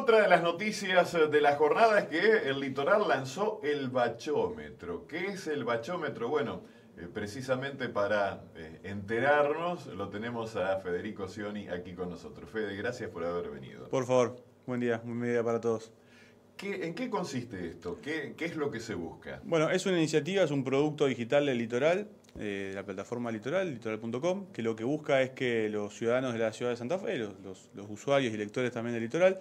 Otra de las noticias eh, de la jornada es que el litoral lanzó el bachómetro. ¿Qué es el bachómetro? Bueno, eh, precisamente para eh, enterarnos lo tenemos a Federico Sioni aquí con nosotros. Fede, gracias por haber venido. Por favor, buen día, buen día para todos. ¿En qué consiste esto? ¿Qué, es lo que se busca? Bueno, es una iniciativa, es un producto digital del litoral, la plataforma litoral, litoral.com, que lo que busca es que los ciudadanos de la ciudad de Santa Fe, los, los usuarios y lectores también del litoral,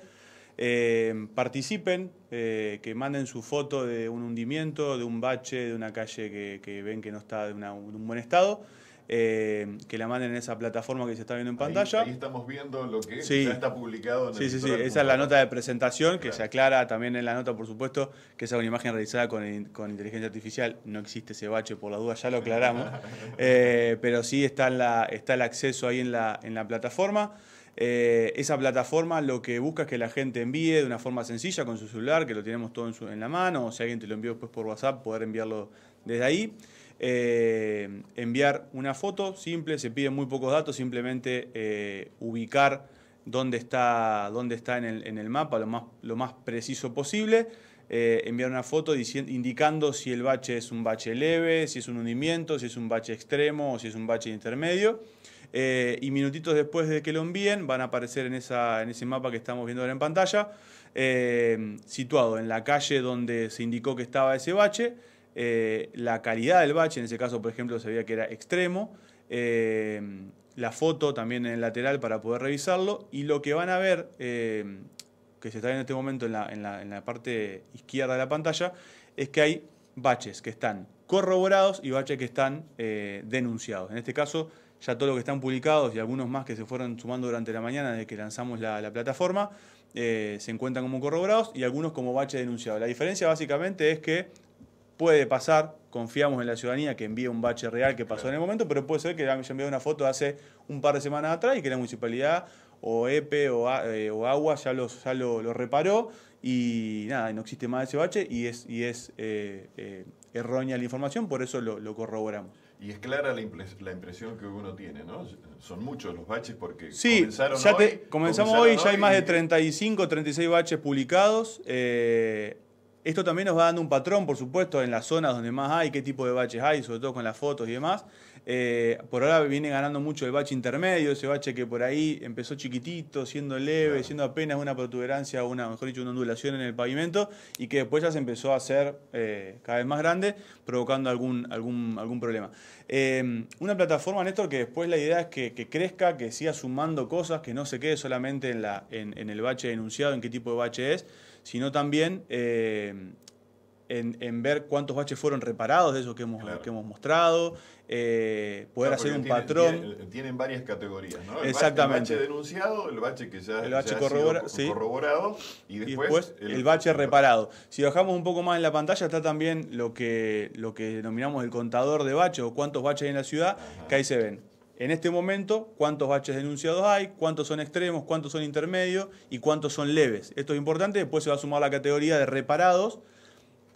eh, participen, eh, que manden su foto de un hundimiento, de un bache, de una calle que, ven que no está de, un buen estado. Eh, que la manden en esa plataforma que se está viendo en pantalla. Ahí, estamos viendo lo que está publicado en el Sí, sí, Esa es la nota de presentación que se aclara también en la nota, por supuesto, que es una imagen realizada con, inteligencia artificial. No existe ese bache, por la duda ya lo aclaramos. pero sí está, la, está el acceso ahí en la, en la plataforma. Eh, esa plataforma lo que busca es que la gente envíe de una forma sencilla con su celular, que lo tenemos todo en, la mano, o si alguien te lo envió después por WhatsApp, poder enviarlo desde ahí. Eh, enviar una foto simple, se piden muy pocos datos, simplemente eh, ubicar dónde está, dónde está en, el, mapa lo más, lo más preciso posible. Eh, enviar una foto indicando si el bache es un bache leve, si es un hundimiento, si es un bache extremo o si es un bache intermedio. Eh, y minutitos después de que lo envíen van a aparecer en, esa, en ese mapa que estamos viendo ahora en pantalla, eh, situado en la calle donde se indicó que estaba ese bache, la calidad del bache, en ese caso por ejemplo se veía que era extremo, la foto también en el lateral para poder revisarlo y lo que van a ver que se está viendo en este momento en la, parte izquierda de la pantalla, es que hay baches que están corroborados y baches que están eh, denunciados. En este caso, ya todos los que están publicados y algunos más que se fueron sumando durante la mañana desde que lanzamos la, plataforma, eh, se encuentran como corroborados y algunos como baches denunciados. La diferencia básicamente es que Puede pasar, confiamos en la ciudadanía que envíe un bache real que pasó en el momento, pero puede ser que haya enviado una foto hace un par de semanas atrás y que la municipalidad o EPE eh, o, Agua ya, lo, reparó y nada, no existe más ese bache y es, y es eh, eh, errónea la información, por eso lo, corroboramos. Y es clara la, impresión que uno tiene, ¿no? Son muchos los baches porque sí, ya te, comenzamos hoy, ya hay más de 35, 36 baches publicados. Esto también nos va dando un patrón, por supuesto, en las zonas donde más hay, qué tipo de baches hay, sobre todo con las fotos y demás. Eh, por ahora viene ganando mucho el bache intermedio, ese bache que por ahí empezó chiquitito, siendo leve, siendo apenas una protuberancia, una, mejor dicho, una ondulación en el pavimento, y que después ya se empezó a hacer eh, cada vez más grande, provocando algún, algún, algún problema. Em, una plataforma, Néstor, que después la idea es que, crezca, que siga sumando cosas, que no se quede solamente en, la, en, el bache denunciado, en qué tipo de bache es, sino también eh, en, ver cuántos baches fueron reparados de eso que hemos, que hemos mostrado, eh, poder hacer un patrón. Eh, tienen, varias categorías, ¿no? El Exactamente. Bache, denunciado, el bache que ya, el corroborado y después, el, bache reparado. Si bajamos un poco más en la pantalla está también lo que, lo que denominamos el contador de baches o cuántos baches hay en la ciudad, que ahí se ven en este momento cuántos baches denunciados hay, cuántos son extremos, cuántos son intermedios y cuántos son leves. Esto es importante, después se va a sumar la categoría de reparados,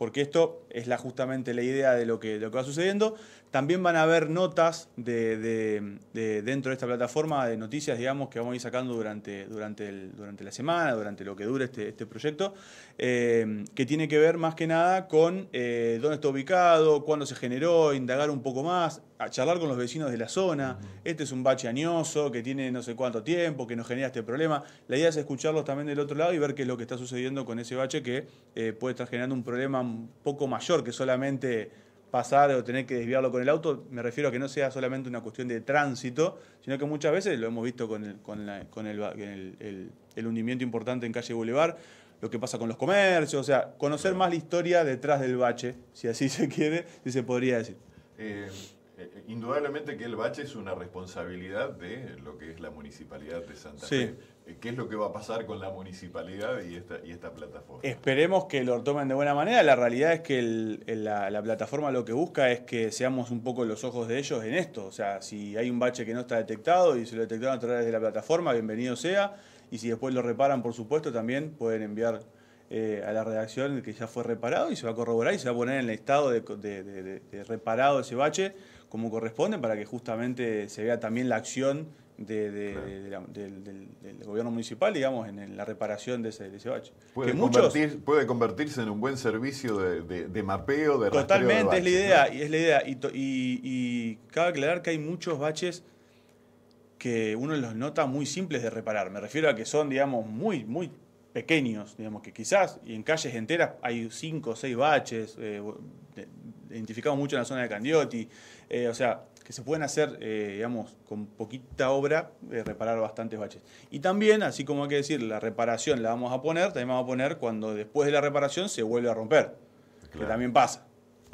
porque esto es la, justamente la idea de lo que, lo que va sucediendo. También van a haber notas de, dentro de esta plataforma de noticias, digamos, que vamos a ir sacando durante, durante, el, durante la semana, durante lo que dure este, este proyecto, eh, que tiene que ver más que nada con eh, dónde está ubicado, cuándo se generó, indagar un poco más, charlar con los vecinos de la zona. Este es un bache añoso que tiene no sé cuánto tiempo, que nos genera este problema. La idea es escucharlos también del otro lado y ver qué es lo que está sucediendo con ese bache que eh, puede estar generando un problema poco mayor que solamente pasar o tener que desviarlo con el auto, me refiero a que no sea solamente una cuestión de tránsito, sino que muchas veces lo hemos visto con el, con, hundimiento importante en calle Boulevard, lo que pasa con los comercios, o sea, conocer más la historia detrás del bache, si así se quiere, si se podría decir. Eh, eh, eh, indudablemente que el bache es una responsabilidad de lo que es la municipalidad de Santa Fe. Eh, ¿Qué es lo que va a pasar con la municipalidad y esta, y esta plataforma? Esperemos que lo tomen de buena manera. La realidad es que la, la, plataforma lo que busca es que seamos un poco los ojos de ellos en esto. O sea, si hay un bache que no está detectado y se lo detectaron a través de la plataforma, bienvenido sea. Y si después lo reparan, por supuesto, también pueden enviar eh, a la redacción que ya fue reparado y se va a corroborar y se va a poner en el estado de, reparado ese bache como corresponde para que justamente se vea también la acción del, gobierno municipal, digamos, en, la reparación de ese, bache. Puede, puede convertirse en un buen servicio de, mapeo, de Totalmente, es la idea, y es la idea. Y, y cabe aclarar que hay muchos baches que uno los nota muy simples de reparar. Me refiero a que son, digamos, muy, muy pequeños, digamos, que quizás, y en calles enteras hay cinco o seis baches, eh, identificamos mucho en la zona de Candioti, eh, o sea, que se pueden hacer, eh, digamos, con poquita obra, reparar bastantes baches. Y también, así como hay que decir, la reparación la vamos a poner, también vamos a poner cuando después de la reparación se vuelve a romper, que también pasa.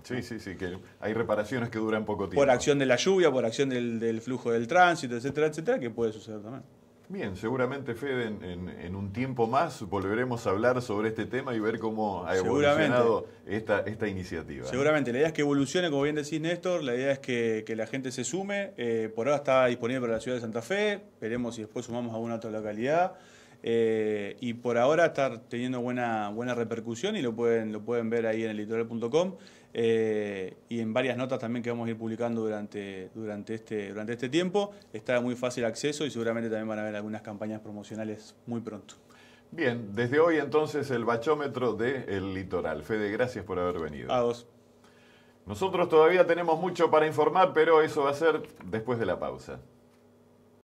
Sí, sí, sí, que hay reparaciones que duran poco tiempo. Por acción de la lluvia, por acción del flujo del tránsito, etcétera, etcétera, que puede suceder también. Bien, seguramente Fede, en, un tiempo más volveremos a hablar sobre este tema y ver cómo ha evolucionado esta, esta iniciativa. Seguramente, la idea es que evolucione, como bien decís Néstor, la idea es que, la gente se sume, eh, por ahora está disponible para la ciudad de Santa Fe, veremos si después sumamos a alguna otra localidad. Eh, y por ahora está teniendo buena, buena repercusión y lo pueden, lo pueden ver ahí en el litoral.com eh, y en varias notas también que vamos a ir publicando durante, durante, este, durante este tiempo. Está muy fácil acceso y seguramente también van a haber algunas campañas promocionales muy pronto. Bien, desde hoy entonces el bachómetro del el litoral. Fede, gracias por haber venido. A vos. Nosotros todavía tenemos mucho para informar, pero eso va a ser después de la pausa.